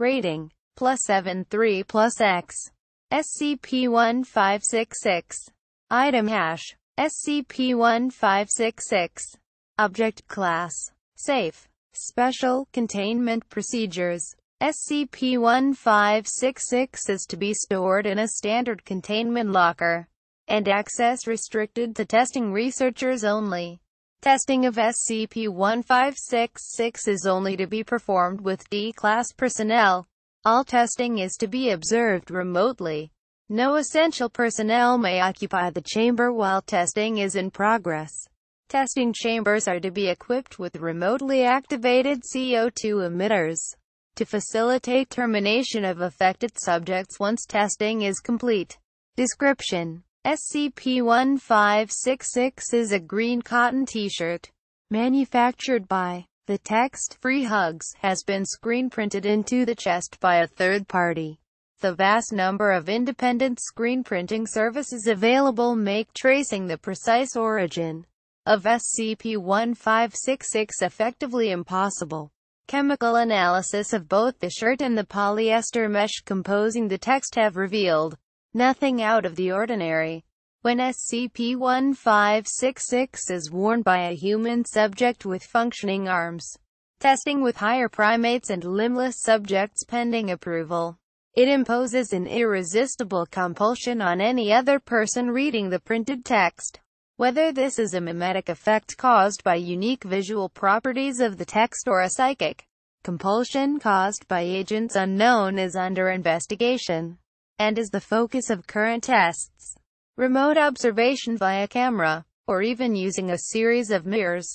Rating. Plus 7 3 plus X. SCP-1566. Item hash. SCP-1566. Object class. Safe. Special containment procedures. SCP-1566 is to be stored in a standard containment locker and access restricted to testing researchers only. Testing of SCP-1566 is only to be performed with D-Class personnel. All testing is to be observed remotely. No essential personnel may occupy the chamber while testing is in progress. Testing chambers are to be equipped with remotely activated CO2 emitters to facilitate termination of affected subjects once testing is complete. Description SCP-1566 is a green cotton t-shirt manufactured by the text Free Hugs has been screen printed into the chest by a third party. The vast number of independent screen printing services available make tracing the precise origin of SCP-1566 effectively impossible. Chemical analysis of both the shirt and the polyester mesh composing the text have revealed Nothing out of the ordinary. When SCP-1566 is worn by a human subject with functioning arms, testing with higher primates and limbless subjects pending approval, it imposes an irresistible compulsion on any other person reading the printed text. Whether this is a mimetic effect caused by unique visual properties of the text or a psychic compulsion caused by agents unknown is under investigation and is the focus of current tests. Remote observation via camera, or even using a series of mirrors,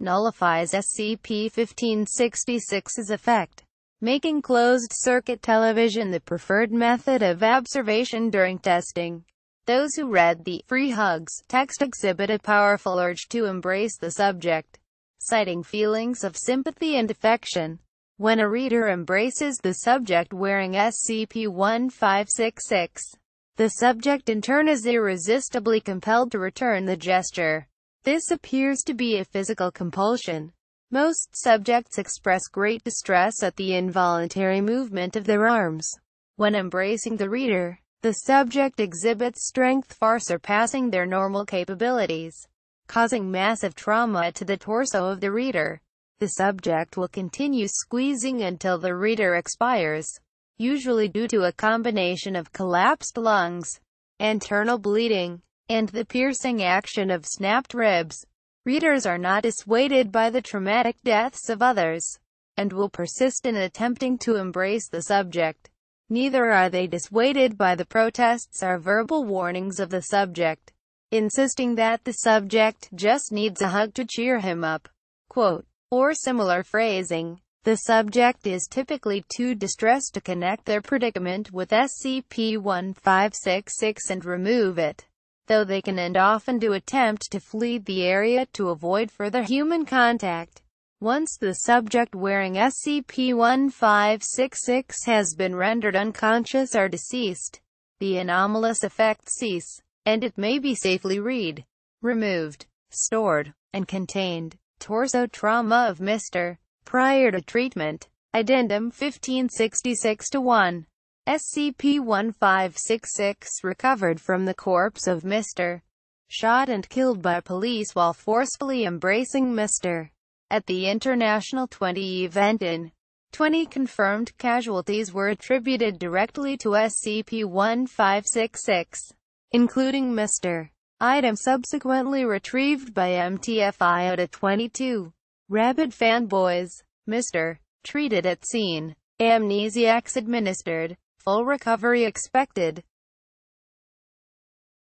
nullifies SCP-1566's effect, making closed-circuit television the preferred method of observation during testing. Those who read the Free Hugs text exhibit a powerful urge to embrace the subject, citing feelings of sympathy and affection. When a reader embraces the subject wearing SCP-1566, the subject in turn is irresistibly compelled to return the gesture. This appears to be a physical compulsion. Most subjects express great distress at the involuntary movement of their arms. When embracing the reader, the subject exhibits strength far surpassing their normal capabilities, causing massive trauma to the torso of the reader. The subject will continue squeezing until the reader expires, usually due to a combination of collapsed lungs, internal bleeding, and the piercing action of snapped ribs. Readers are not dissuaded by the traumatic deaths of others, and will persist in attempting to embrace the subject. Neither are they dissuaded by the protests or verbal warnings of the subject, insisting that the subject just needs a hug to cheer him up. Quote, or similar phrasing. The subject is typically too distressed to connect their predicament with SCP-1566 and remove it, though they can and often do attempt to flee the area to avoid further human contact. Once the subject wearing SCP-1566 has been rendered unconscious or deceased, the anomalous effects cease, and it may be safely read, removed, stored, and contained torso trauma of Mr. Prior to treatment. Addendum 1566-1. SCP-1566 recovered from the corpse of Mr. Shot and killed by police while forcefully embracing Mr. At the International 20 event in 20 confirmed casualties were attributed directly to SCP-1566, including Mr. Item subsequently retrieved by MTF IOTA 22. Rabid fanboys. Mr. Treated at scene. Amnesiacs administered. Full recovery expected.